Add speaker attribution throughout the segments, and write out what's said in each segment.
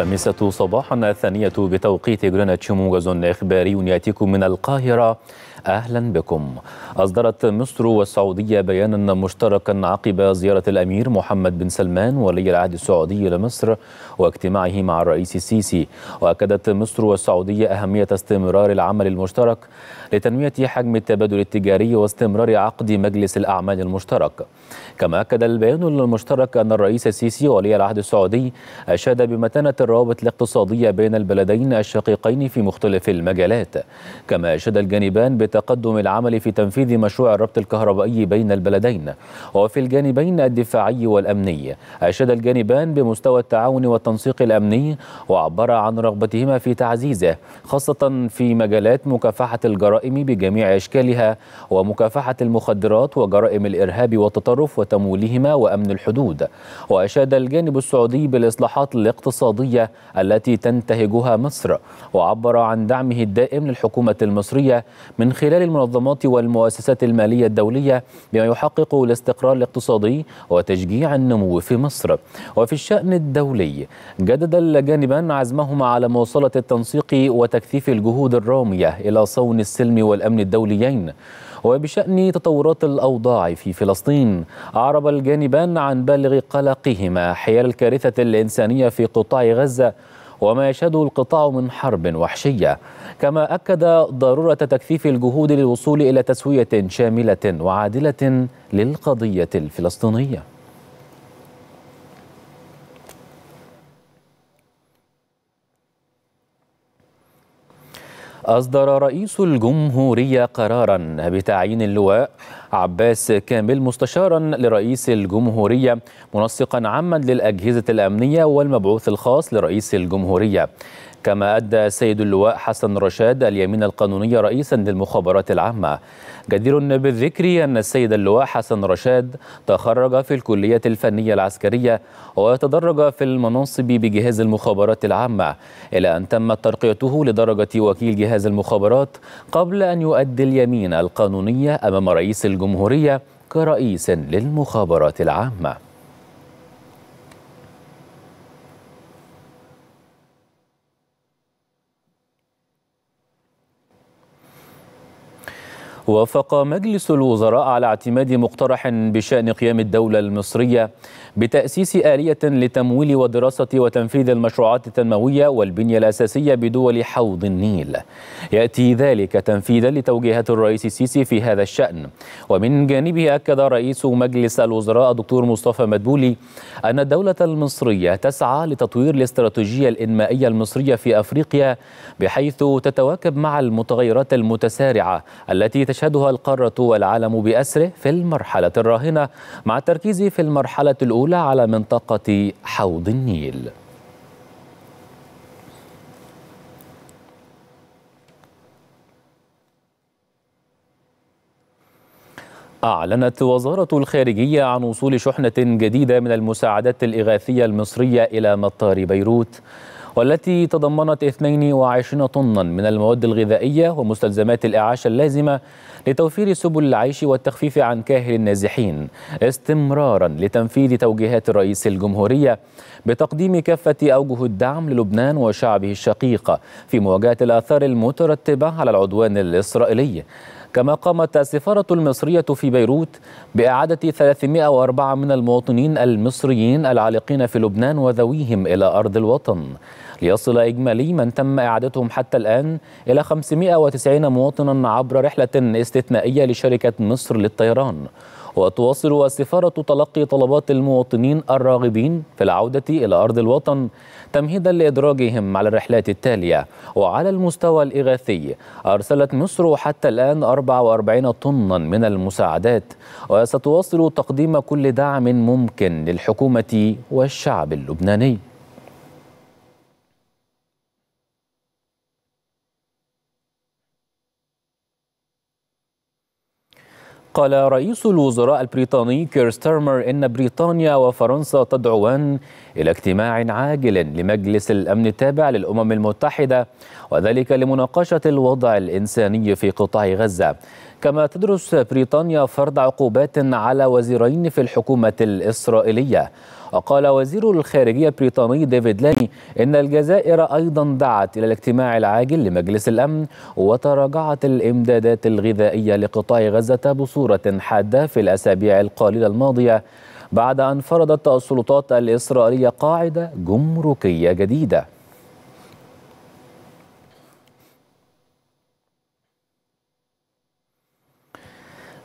Speaker 1: الخامسة صباحا الثانية بتوقيت غرينتش موجز إخباري يأتيكم من القاهرة أهلا بكم أصدرت مصر والسعودية بيانا مشتركا عقب زيارة الأمير محمد بن سلمان ولي العهد السعودي لمصر واجتماعه مع الرئيس السيسي وأكدت مصر والسعودية أهمية استمرار العمل المشترك لتنمية حجم التبادل التجاري واستمرار عقد مجلس الأعمال المشترك كما أكد البيان المشترك أن الرئيس السيسي ولي العهد السعودي أشاد بمتانة الروابط الاقتصادية بين البلدين الشقيقين في مختلف المجالات كما أشاد الجانبان لتقدم العمل في تنفيذ مشروع الربط الكهربائي بين البلدين وفي الجانبين الدفاعي والأمني أشاد الجانبان بمستوى التعاون والتنسيق الأمني وعبر عن رغبتهما في تعزيزه خاصة في مجالات مكافحة الجرائم بجميع أشكالها ومكافحة المخدرات وجرائم الإرهاب والتطرف وتمويلهما وأمن الحدود وأشاد الجانب السعودي بالإصلاحات الاقتصادية التي تنتهجها مصر وعبر عن دعمه الدائم للحكومة المصرية من خلال المنظمات والمؤسسات المالية الدولية بما يحقق الاستقرار الاقتصادي وتشجيع النمو في مصر وفي الشأن الدولي جدد الجانبان عزمهما على مواصلة التنسيق وتكثيف الجهود الرامية إلى صون السلم والأمن الدوليين وبشأن تطورات الأوضاع في فلسطين أعرب الجانبان عن بالغ قلقهما حيال الكارثة الإنسانية في قطاع غزة وما يشهده القطاع من حرب وحشية كما أكد ضرورة تكثيف الجهود للوصول إلى تسوية شاملة وعادلة للقضية الفلسطينية أصدر رئيس الجمهورية قرارا بتعيين اللواء عباس كامل مستشارا لرئيس الجمهورية منسقا عاما للأجهزة الأمنية والمبعوث الخاص لرئيس الجمهورية كما أدى سيد اللواء حسن رشاد اليمين القانوني رئيسا للمخابرات العامة جدير بالذكر أن السيد اللواء حسن رشاد تخرج في الكلية الفنية العسكرية وتدرج في المناصب بجهاز المخابرات العامة إلى أن تمت ترقيته لدرجة وكيل جهاز المخابرات قبل أن يؤدي اليمين القانونية أمام رئيس الجمهورية كرئيس للمخابرات العامة وافق مجلس الوزراء على اعتماد مقترح بشأن قيام الدولة المصرية بتأسيس آلية لتمويل ودراسة وتنفيذ المشروعات التنموية والبنية الأساسية بدول حوض النيل يأتي ذلك تنفيذا لتوجيهات الرئيس السيسي في هذا الشأن ومن جانبه أكد رئيس مجلس الوزراء الدكتور مصطفى مدبولي أن الدولة المصرية تسعى لتطوير الاستراتيجية الإنمائية المصرية في أفريقيا بحيث تتواكب مع المتغيرات المتسارعة التي تشهدها القارة والعالم بأسره في المرحلة الراهنة مع التركيز في المرحلة الأولى الجولة على منطقة حوض النيل أعلنت وزارة الخارجية عن وصول شحنة جديدة من المساعدات الإغاثية المصرية إلى مطار بيروت والتي تضمنت 22 طنا من المواد الغذائية ومستلزمات الإعاشة اللازمة لتوفير سبل العيش والتخفيف عن كاهل النازحين استمرارا لتنفيذ توجيهات الرئيس الجمهورية بتقديم كافة أوجه الدعم للبنان وشعبه الشقيق في مواجهة الآثار المترتبة على العدوان الإسرائيلي كما قامت السفارة المصرية في بيروت بإعادة 304 من المواطنين المصريين العالقين في لبنان وذويهم إلى أرض الوطن ليصل إجمالي من تم إعادتهم حتى الآن إلى 590 مواطنا عبر رحلة استثنائية لشركة مصر للطيران وتواصل السفارة تلقي طلبات المواطنين الراغبين في العودة إلى أرض الوطن تمهيدا لإدراجهم على الرحلات التالية وعلى المستوى الإغاثي أرسلت مصر حتى الآن 44 طنا من المساعدات وستواصل تقديم كل دعم ممكن للحكومة والشعب اللبناني قال رئيس الوزراء البريطاني كير ستيرمر إن بريطانيا وفرنسا تدعوان إلى اجتماع عاجل لمجلس الأمن التابع للأمم المتحدة وذلك لمناقشة الوضع الإنساني في قطاع غزة كما تدرس بريطانيا فرض عقوبات على وزيرين في الحكومة الإسرائيلية وقال وزير الخارجية البريطاني ديفيد لاني إن الجزائر أيضا دعت إلى الاجتماع العاجل لمجلس الأمن وتراجعت الإمدادات الغذائية لقطاع غزة بصورة حادة في الأسابيع القليلة الماضية بعد أن فرضت السلطات الإسرائيلية قاعدة جمركية جديدة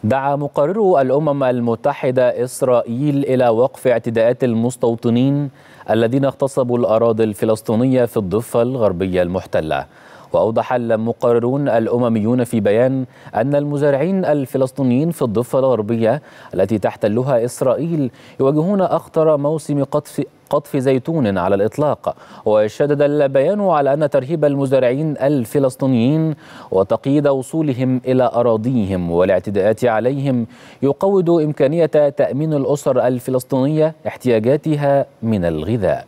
Speaker 1: دعا مقرر الأمم المتحدة إسرائيل إلى وقف اعتداءات المستوطنين الذين اغتصبوا الأراضي الفلسطينية في الضفة الغربية المحتلة وأوضح المقررون الأمميون في بيان أن المزارعين الفلسطينيين في الضفة الغربية التي تحتلها إسرائيل يواجهون أخطر موسم قطف قطف زيتون على الإطلاق وشدد البيان على أن ترهيب المزارعين الفلسطينيين وتقييد وصولهم إلى أراضيهم والاعتداءات عليهم يقوض إمكانية تأمين الأسر الفلسطينية احتياجاتها من الغذاء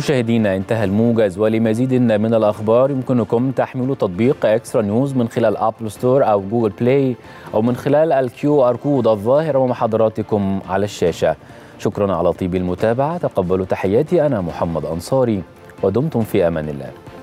Speaker 1: مشاهدينا انتهى الموجز ولمزيد من الاخبار يمكنكم تحميل تطبيق اكسترا نيوز من خلال ابل ستور او جوجل بلاي او من خلال الكيو ار كود الظاهر امام حضراتكم على الشاشه شكرا على طيب المتابعه تقبلوا تحياتي انا محمد انصاري ودمتم في امان الله